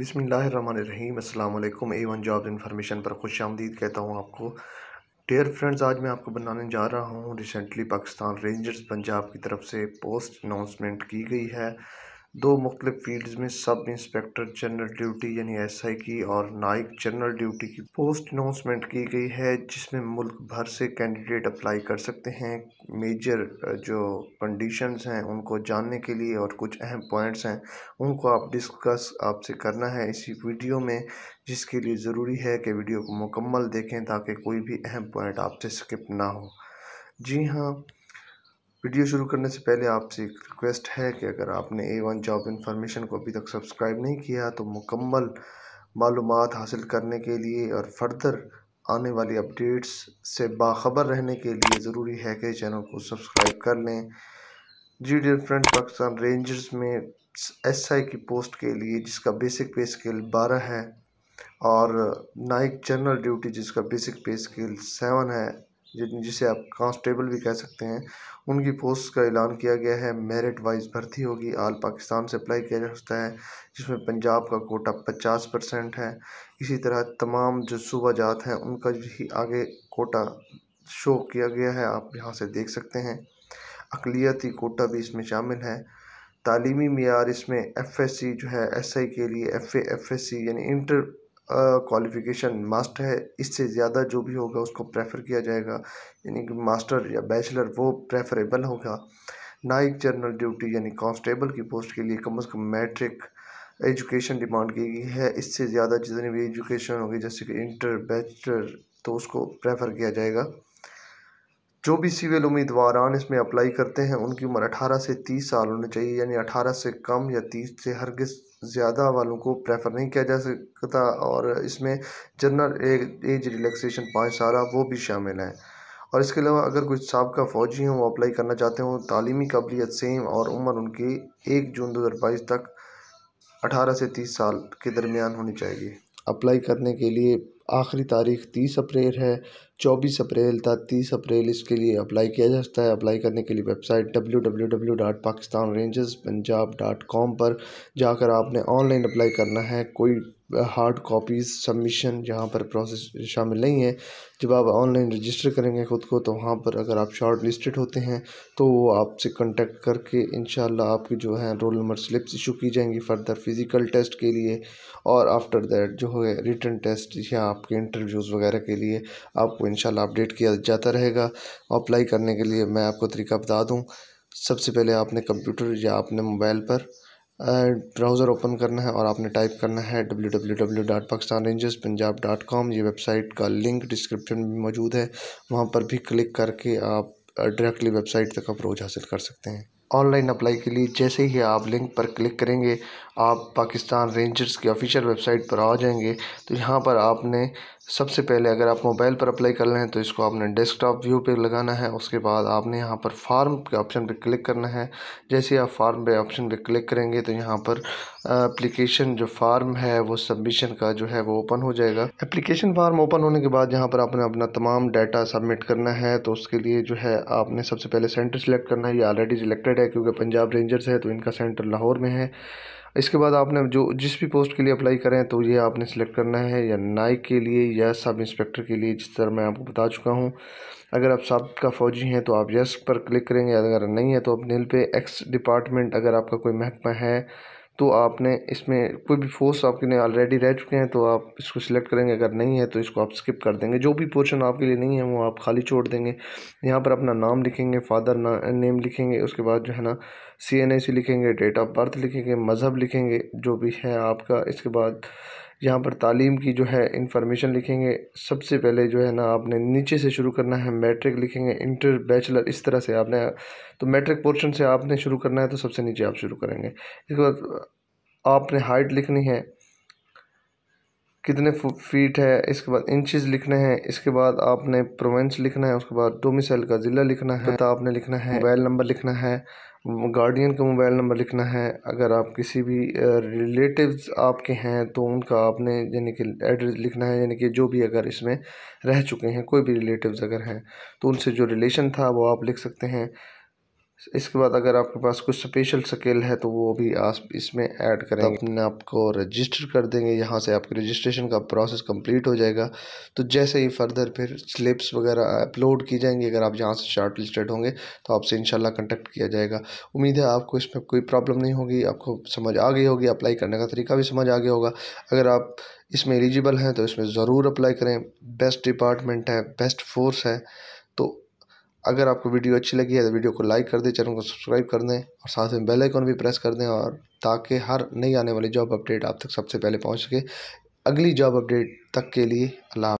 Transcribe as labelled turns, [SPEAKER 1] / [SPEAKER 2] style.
[SPEAKER 1] बिसमीम अल्लाम one job information पर खुश आमदीद कहता हूँ आपको डेयर फ्रेंड्स आज मैं आपको बनाने जा रहा हूँ रिसेंटली पाकिस्तान रेंजर्स पंजाब की तरफ से पोस्ट अनाउंसमेंट की गई है दो मुख्त फील्ड्स में सब इंस्पेक्टर जनरल ड्यूटी यानी एस आई की और नाइक जनरल ड्यूटी की पोस्ट अनाउंसमेंट की गई है जिसमें मुल्क भर से कैंडिडेट अप्लाई कर सकते हैं मेजर जो कंडीशंस हैं उनको जानने के लिए और कुछ अहम पॉइंट्स हैं उनको आप डिस्कस आपसे करना है इसी वीडियो में जिसके लिए ज़रूरी है कि वीडियो को मुकम्मल देखें ताकि कोई भी अहम पॉइंट आपसे स्किप ना हो जी हाँ वीडियो शुरू करने से पहले आपसे एक रिक्वेस्ट है कि अगर आपने ए वन जॉब इन्फॉर्मेशन को अभी तक सब्सक्राइब नहीं किया तो मुकम्मल मालूम हासिल करने के लिए और फर्दर आने वाली अपडेट्स से बाखबर रहने के लिए ज़रूरी है कि चैनल को सब्सक्राइब कर लें जी डी फ्रेंड पाकिस्तान रेंजर्स में एस आई की पोस्ट के लिए जिसका बेसिक पे स्केल बारह है और नाइक जनरल ड्यूटी जिसका बेसिक पे स्केल सेवन है जिसे आप कांस्टेबल भी कह सकते हैं उनकी पोस्ट का ऐलान किया गया है मेरिट वाइज भर्ती होगी आल पाकिस्तान से अप्लाई किया जा सकता है जिसमें पंजाब का कोटा पचास परसेंट है इसी तरह तमाम जो सूबा जात हैं उनका भी आगे कोटा शो किया गया है आप यहाँ से देख सकते हैं अकलीती कोटा भी इसमें शामिल है तालीमी मैार इसमें एफ एस सी जो है एस आई के लिए एफ एफ एस सी यानी इंटर क्वालिफ़िकेशन मास्टर है इससे ज़्यादा जो भी होगा उसको प्रेफर किया जाएगा यानी कि मास्टर या बैचलर वो प्रेफरेबल होगा ना एक जनरल ड्यूटी यानी कांस्टेबल की पोस्ट के लिए कम अज़ कम मैट्रिक एजुकेशन डिमांड की गई है इससे ज़्यादा जितनी भी एजुकेशन होगी जैसे कि इंटर बैचलर तो उसको प्रेफर किया जाएगा जो भी सिविल उम्मीदवारान इसमें अप्लाई करते हैं उनकी उम्र 18 से 30 साल होनी चाहिए यानी 18 से कम या 30 से हरगिज ज़्यादा वालों को प्रेफर नहीं किया जा सकता और इसमें जनरल एज रिलैक्सेशन पाँच साल वो भी शामिल है और इसके अलावा अगर कुछ सबका फ़ौजी हों वो अप्लाई करना चाहते हों तलीमी काबिलियत सेम और उम्र उनकी एक जून दो हज़ार बाईस तक अठारह से तीस साल के दरमियान होनी चाहिए अप्लाई करने के लिए आखिरी तारीख तीस अप्रैल है चौबीस अप्रैल तक तीस अप्रैल इसके लिए अप्लाई किया जा सकता है अप्लाई करने के लिए website W W W dot Pakistan rangers Punjab dot com पर जाकर आपने ऑनलाइन अप्लाई करना है कोई हार्ड कॉपीज़ सबमिशन यहाँ पर प्रोसेस शामिल नहीं है जब आप ऑनलाइन रजिस्टर करेंगे ख़ुद को तो वहाँ पर अगर आप शॉर्ट लिस्टेड होते हैं तो वो आपसे कॉन्टेक्ट करके इन आपकी जो है रोल नंबर स्लिप्स इशू की जाएंगी फर्दर फिज़िकल टेस्ट के लिए और आफ्टर दैट जो है रिटर्न टेस्ट या आपके इंटरव्यूज़ वगैरह के लिए आपको इन अपडेट किया जाता रहेगा अप्लाई करने के लिए मैं आपको तरीका बता दूँ सबसे पहले आपने कंप्यूटर या अपने मोबाइल पर ब्राउज़र ओपन करना है और आपने टाइप करना है W W W dot Pakistan Rangers Punjab dot com ये वेबसाइट का लिंक डिस्क्रिप्शन में मौजूद है वहाँ पर भी क्लिक करके आप डायरेक्टली वेबसाइट तक अप्रोच हासिल कर सकते हैं ऑनलाइन अप्लाई के लिए जैसे ही आप लिंक पर क्लिक करेंगे आप पाकिस्तान रेंजर्स की ऑफिशियल वेबसाइट पर आ जाएंगे तो यहाँ पर आपने सबसे पहले अगर आप मोबाइल पर अप्लाई कर लें तो इसको आपने डेस्कटॉप व्यू पर लगाना है उसके बाद आपने यहाँ पर फार्म के ऑप्शन पर क्लिक करना है जैसे आप फार्म पे ऑप्शन पर क्लिक करेंगे तो यहाँ पर एप्लीकेशन जो फार्म है वो सबमिशन का जो है वो ओपन हो जाएगा एप्लीकेशन फार्म ओपन होने के बाद यहाँ पर आपने अपना तमाम डाटा सबमिट करना है तो उसके लिए जो है आपने सबसे पहले सेंटर सेलेक्ट करना है ये ऑलरेडी सिलेक्टेड है क्योंकि पंजाब रेंजर्स है तो इनका सेंटर लाहौर में है इसके बाद आपने जो जिस भी पोस्ट के लिए अप्लाई करें तो ये आपने सेलेक्ट करना है या नाइक के लिए या सब इंस्पेक्टर के लिए जिस तरह मैं आपको बता चुका हूँ अगर आप सब का फ़ौजी हैं तो आप यस पर क्लिक करेंगे अगर नहीं है तो आप नील पे एक्स डिपार्टमेंट अगर आपका कोई महकमा है तो आपने इसमें कोई भी फोर्स आपके ऑलरेडी रह चुके हैं तो आप इसको सिलेक्ट करेंगे अगर नहीं है तो इसको आप स्किप कर देंगे जो भी पोर्शन आपके लिए नहीं है वो आप खाली छोड़ देंगे यहाँ पर अपना नाम लिखेंगे फादर ना नेम लिखेंगे उसके बाद जो है ना सी एन ए सी लिखेंगे डेट ऑफ बर्थ लिखेंगे मज़हब लिखेंगे जो भी है आपका इसके बाद यहाँ पर तालीम की जो है इन्फॉर्मेशन लिखेंगे सबसे पहले जो है ना आपने नीचे से शुरू करना है मैट्रिक लिखेंगे इंटर बैचलर इस तरह से आपने तो मैट्रिक पोर्शन से आपने शुरू करना है तो सबसे नीचे आप शुरू करेंगे इसके बाद आपने हाइट लिखनी है कितने फीट है इसके बाद इंचज लिखने हैं इसके बाद आपने प्रोवेंस लिखना है उसके बाद डोमिसाइल का ज़िला लिखना है तो आपने लिखना है मोबाइल नंबर लिखना है गार्डियन का मोबाइल नंबर लिखना है अगर आप किसी भी रिलेटिव्स आपके हैं तो उनका आपने यानी कि एड्रेस लिखना है यानी कि जो भी अगर इसमें रह चुके हैं कोई भी रिलेटिव्स अगर हैं तो उनसे जो रिलेशन था वो आप लिख सकते हैं इसके बाद अगर आपके पास कुछ स्पेशल स्केल है तो वो भी आप इसमें ऐड करें अपने आप को रजिस्टर कर देंगे यहाँ से आपके रजिस्ट्रेशन का प्रोसेस कंप्लीट हो जाएगा तो जैसे ही फर्दर फिर स्लिप्स वगैरह अपलोड की जाएंगी अगर आप यहाँ से शार्ट लिस्टेड होंगे तो आपसे इन कंटेक्ट किया जाएगा उम्मीद है आपको इसमें कोई प्रॉब्लम नहीं होगी आपको समझ आ गई होगी अप्लाई करने का तरीका भी समझ आ गया होगा अगर आप इसमें एलिजिबल हैं तो इसमें ज़रूर अप्लाई करें बेस्ट डिपार्टमेंट है बेस्ट फोर्स है तो अगर आपको वीडियो अच्छी लगी है तो वीडियो को लाइक कर दें चैनल को सब्सक्राइब कर दें और साथ में बेल आइकन भी प्रेस कर दें और ताकि हर नई आने वाली जॉब अपडेट आप तक सबसे पहले पहुंच सके अगली जॉब अपडेट तक के लिए अल्लाह